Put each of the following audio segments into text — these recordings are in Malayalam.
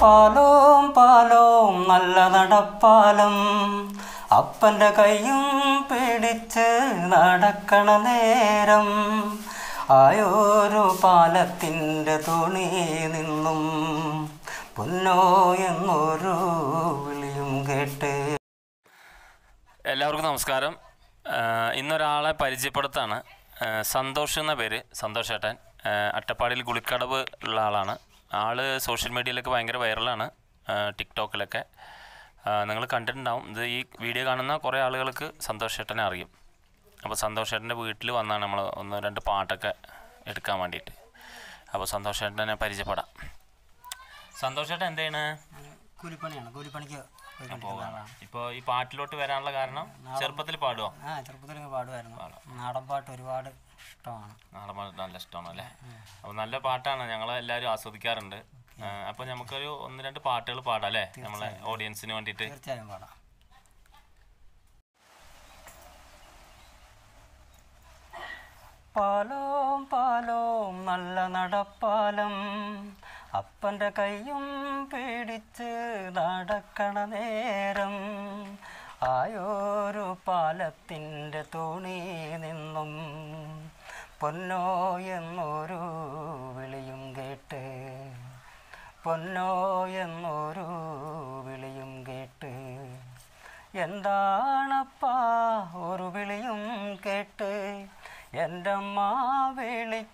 പാലോം പാലോം നല്ല നടപ്പാലം അപ്പൻ്റെ കൈയും പിടിച്ച് നടക്കണ നേരം ആയോരു പാലത്തിൻ്റെ തുണി നിന്നും പൊന്നോ എന്നൊരു വിളിയും കേട്ട് എല്ലാവർക്കും നമസ്കാരം ഇന്നൊരാളെ പരിചയപ്പെടുത്താണ് സന്തോഷ് എന്ന പേര് സന്തോഷേട്ടൻ അട്ടപ്പാടിയിൽ ഗുളിക്കടവ് ഉള്ള ആളാണ് ആള് സോഷ്യൽ മീഡിയയിലൊക്കെ ഭയങ്കര വൈറലാണ് ടിക്ടോക്കിലൊക്കെ നിങ്ങൾ കണ്ടിട്ടുണ്ടാവും ഇത് ഈ വീഡിയോ കാണുന്ന കുറേ ആളുകൾക്ക് സന്തോഷേട്ടനെ അറിയും അപ്പോൾ സന്തോഷേട്ടൻ്റെ വീട്ടിൽ വന്നാണ് നമ്മൾ ഒന്ന് രണ്ട് പാട്ടൊക്കെ എടുക്കാൻ വേണ്ടിയിട്ട് അപ്പോൾ സന്തോഷേട്ടനെ പരിചയപ്പെടാം സന്തോഷേട്ടൻ എന്താണ് കൂലിപ്പണിയാണ് കൂലിപ്പണിക്ക് ഇപ്പോ ഈ പാട്ടിലോട്ട് വരാനുള്ള കാരണം ചെറുപ്പത്തിൽ പാടുമോ ചെറുപ്പത്തിൽ പാടുമായിരുന്നു നാടൻ പാട്ട് ഒരുപാട് ഇഷ്ടമാണ് നാടൻ നല്ല ഇഷ്ടമാണ് അല്ലേ അപ്പോൾ നല്ല പാട്ടാണ് ഞങ്ങൾ എല്ലാരും ആസ്വദിക്കാറുണ്ട് അപ്പോൾ നമുക്കൊരു ഒന്ന് രണ്ട് പാട്ടുകൾ പാടാം അല്ലേ നമ്മളെ ഓഡിയൻസിന് വേണ്ടിയിട്ട് തീർച്ചയായും പാടാം പാലോം പാലോം നല്ല നടപ്പാലം അപ്പൻ്റെ കൈയും പിടിച്ച് നടക്കണ നേരം ആയോരു പാലത്തിൻ്റെ തോണി നിന്നും പൊന്നോ എന്നൊരു വിളിയും കേട്ട് പൊന്നോ എന്നൊരു വിളിയും കേട്ട് എന്താണപ്പാ ഒരു വിളിയും കേട്ട് എൻ്റെ അമ്മ വിളിക്കണരൊച്ച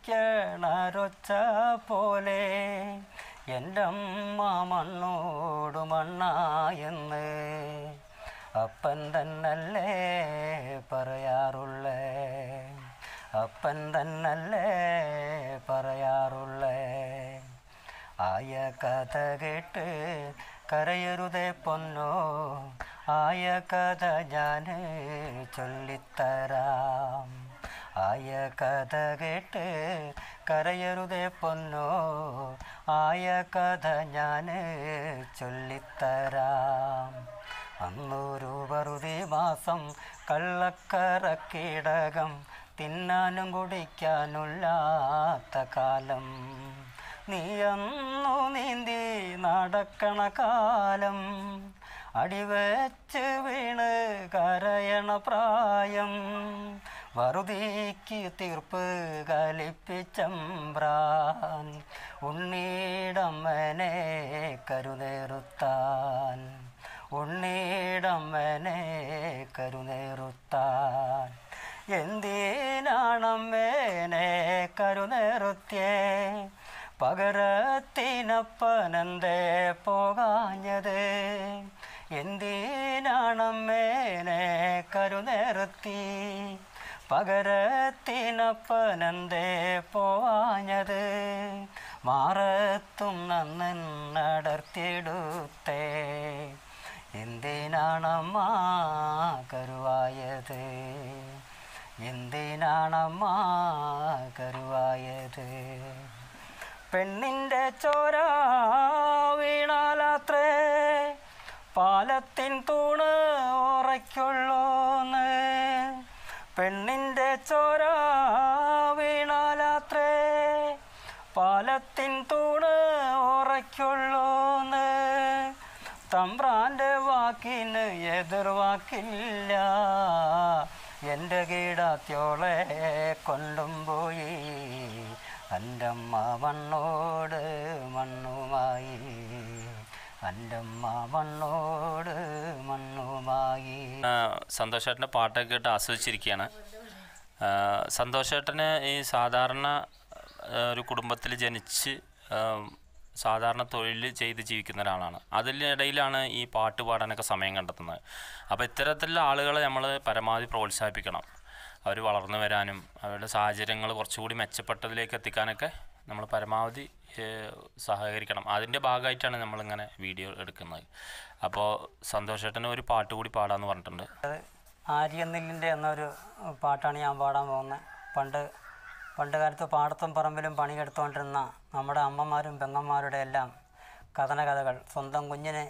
പോലെ എൻ്റെ അമ്മ മണ്ണോട് മണ്ണായെന്ന് അപ്പൻ തന്നല്ലേ പറയാറുള്ളേ അപ്പൻ തന്നല്ലേ പറയാറുള്ളേ ആയ കഥ കേട്ട് കരയരുതേ പൊന്നോ ആയ കഥ ഞാൻ ചൊല്ലിത്തരാം ആയ കഥ കേട്ട് കരയരുതേ പൊന്നോ ആയ കഥ ഞാൻ ചൊല്ലിത്തരാം അന്നൂരു വറുതി മാസം കള്ളക്കറക്കിടകം തിന്നാനും കുടിക്കാനുള്ളാത്ത കാലം നീ അന്നു നീന്തി നടക്കണ കാലം അടിവെച്ച് വീണ് കരയണ പ്രായം വറുതേക്ക് തീർപ്പ് കലിപ്പിച്ചമ്പ്രാൻ ഉണ്ണീടമ്മനെ കരുനേറുത്താൻ ഉണ്ണീടമ്മനെ കരുനേ ഒരു നേരത്തെ പകരത്തിനപ്പനന്തേ പോകാഞ്ഞത് എന്തിനാണമ്മേനെ കരുനേർത്തി പകരത്തിനപ്പനന്തേ പോവാഞ്ഞത് മാറത്തും നന്നടർത്തിയെടുത്തേ എന്തിനാണമ്മ കരുവായത് എന്തിനാണമ്മാ കരുവായത് പെണ്ണിൻ്റെ ചോര വീണാലാത്രേ പാലത്തിൻ തൂണ് ഉറയ്ക്കുള്ളൂന്ന് പെണ്ണിൻ്റെ ചോര വീണാലാത്രേ പാലത്തിൻ തൂണ് ഉറയ്ക്കുള്ളൂന്ന് തമ്പ്രാൻ്റെ വാക്കിന് എതിർവാക്കില്ല എൻ്റെ കീടാത്യോളെ കൊണ്ടും പോയി അൻ്റമ്മ മണ്ണോട് മണ്ണുമായി അൻ്റമ്മ മണ്ണോട് മണ്ണുമായി സന്തോഷേട്ടൻ്റെ പാട്ടൊക്കെ കേട്ട് ആസ്വദിച്ചിരിക്കുകയാണ് സന്തോഷേട്ടന് ഈ സാധാരണ ഒരു കുടുംബത്തിൽ ജനിച്ച് സാധാരണ തൊഴിൽ ചെയ്ത് ജീവിക്കുന്ന ഒരാളാണ് അതിനിടയിലാണ് ഈ പാട്ട് പാടാനൊക്കെ സമയം കണ്ടെത്തുന്നത് അപ്പോൾ ഇത്തരത്തിലുള്ള ആളുകളെ നമ്മൾ പരമാവധി പ്രോത്സാഹിപ്പിക്കണം അവർ വളർന്നു വരാനും അവരുടെ സാഹചര്യങ്ങൾ കുറച്ചുകൂടി മെച്ചപ്പെട്ടതിലേക്ക് എത്തിക്കാനൊക്കെ നമ്മൾ പരമാവധി സഹകരിക്കണം അതിൻ്റെ ഭാഗമായിട്ടാണ് നമ്മളിങ്ങനെ വീഡിയോ എടുക്കുന്നത് അപ്പോൾ സന്തോഷേട്ടന് ഒരു പാട്ട് കൂടി പാടാമെന്ന് പറഞ്ഞിട്ടുണ്ട് ആര്യനെല്ലിൻ്റെ എന്നൊരു പാട്ടാണ് ഞാൻ പാടാൻ പോകുന്നത് പണ്ട് പണ്ട് കാലത്ത് പാടത്തും പറമ്പിലും പണിയെടുത്തുകൊണ്ടിരുന്ന നമ്മുടെ അമ്മമാരും പെങ്ങന്മാരുടെ എല്ലാം കഥനകഥകൾ സ്വന്തം കുഞ്ഞിനെ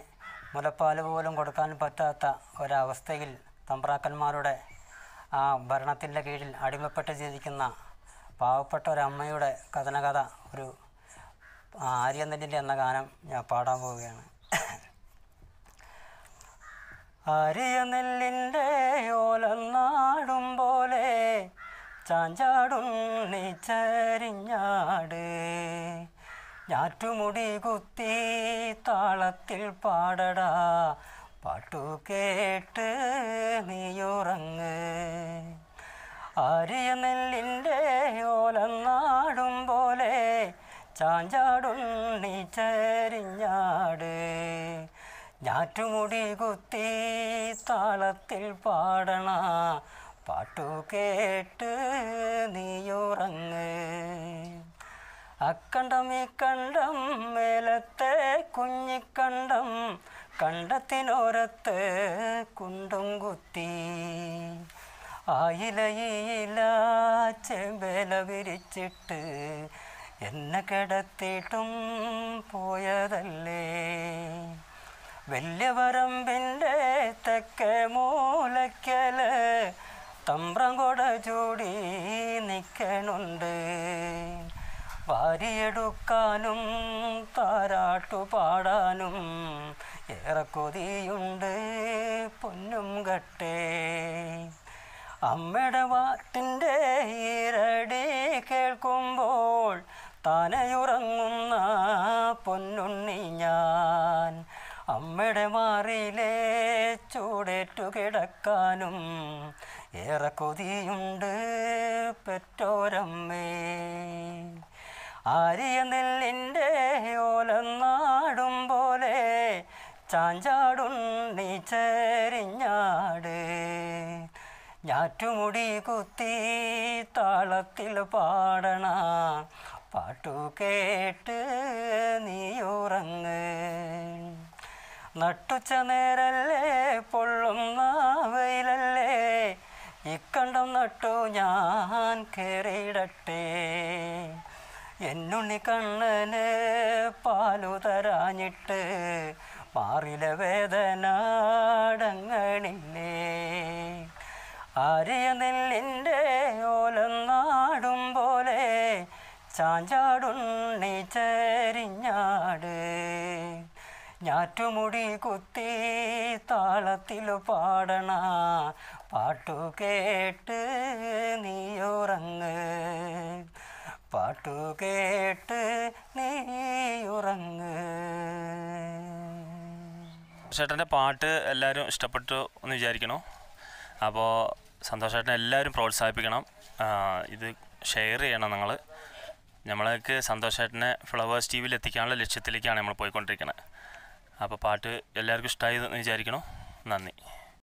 മുലപ്പാൽ പോലും കൊടുക്കാൻ പറ്റാത്ത ഒരവസ്ഥയിൽ തമ്പ്രാക്കന്മാരുടെ ആ ഭരണത്തിൻ്റെ കീഴിൽ അടിമപ്പെട്ട് ജീവിക്കുന്ന പാവപ്പെട്ട ഒരമ്മയുടെ കഥനകഥ ഒരു ആര്യനെല്ലിൻ്റെ എന്ന ഗാനം ഞാൻ പാടാൻ പോവുകയാണ് ആര്യനെല്ലിൻ്റെ ഓലന്നാ ചാഞ്ചാടുണ്ണി ചരിഞ്ഞാട് ഞാറ്റുമുടി കുത്തി താളത്തിൽ പാടടാ പാട്ടു കേട്ട് നീയുറങ്ങ് ആരിയ നെല്ലിൻ്റെ ഓലന്നാടും പോലെ ചാഞ്ചാടുണ്ണി ചരിഞ്ഞാട് ഞാറ്റുമുടി കുത്തി താളത്തിൽ പാടണ പാട്ടു കേട്ട് നീയുറങ്ങ് അക്കണ്ടം ഈ കണ്ടം മേലത്തെ കുഞ്ഞിക്കണ്ടം കണ്ടത്തിനോരത്ത് കുണ്ടും കുത്തി ആയിലയില ചെമ്പല വിരിച്ചിട്ട് എന്നെ കിടത്തിയിട്ടും പോയതല്ലേ വരമ്പിൻ്റെ തെക്കേ മൂലയ്ക്കല് തമ്പ്രം കൊട ചൂടി നിൽക്കണുണ്ട് വാരിയെടുക്കാനും താരാട്ടു പാടാനും ഏറെ കൊതിയുണ്ട് പൊന്നും കട്ടേ അമ്മയുടെ വാട്ടിൻ്റെ ഈരടി കേൾക്കുമ്പോൾ തനയുറങ്ങുന്ന പൊന്നുണ്ണി ഞാൻ അമ്മയുടെ മാറിയിലേ ചൂടേറ്റു കിടക്കാനും ഏറെ കൊതിയുണ്ട് പെറ്റോരമ്മേ ആര്യനെല്ലിൻ്റെ നെല്ലിൻ്റെ ഓലന്നാടും പോലെ ചാഞ്ചാടുണ്ണി ചെരിഞ്ഞാട് ഞാറ്റുമുടി കുത്തി താളത്തിൽ പാടണ പാട്ടു കേട്ട് നീ നട്ടുച്ച നേരല്ലേ പൊള്ളും നട്ടു ഞാൻ കയറിയിടട്ടെ എന്നുണ്ണി കണ്ണന് പാലു തരാഞ്ഞിട്ട് മാറില വേദനാടങ്ങണില്ലേ ആരെയ നെല്ലിൻ്റെ ഓലന്നാടും പോലെ ചാഞ്ചാടുണ്ണി ചെരിഞ്ഞാട് ഞാറ്റുമുടി കുത്തി താളത്തിൽ പാടണ പാട്ടു കേട്ട് നീയുറങ്ങ് പാട്ടു കേട്ട് നീയുറങ്ങ് ചേട്ടൻ്റെ പാട്ട് എല്ലാവരും ഇഷ്ടപ്പെട്ടു എന്ന് വിചാരിക്കണോ അപ്പോൾ സന്തോഷമായിട്ട് എല്ലാവരും പ്രോത്സാഹിപ്പിക്കണം ഇത് ഷെയർ ചെയ്യണം നിങ്ങൾ നമ്മളേക്ക് സന്തോഷേട്ടനെ ഫ്ലവേഴ്സ് ടി വിയിൽ എത്തിക്കാനുള്ള ലക്ഷ്യത്തിലേക്കാണ് നമ്മൾ പോയിക്കൊണ്ടിരിക്കുന്നത് അപ്പോൾ പാട്ട് എല്ലാവർക്കും ഇഷ്ടമായി എന്ന് വിചാരിക്കണം നന്ദി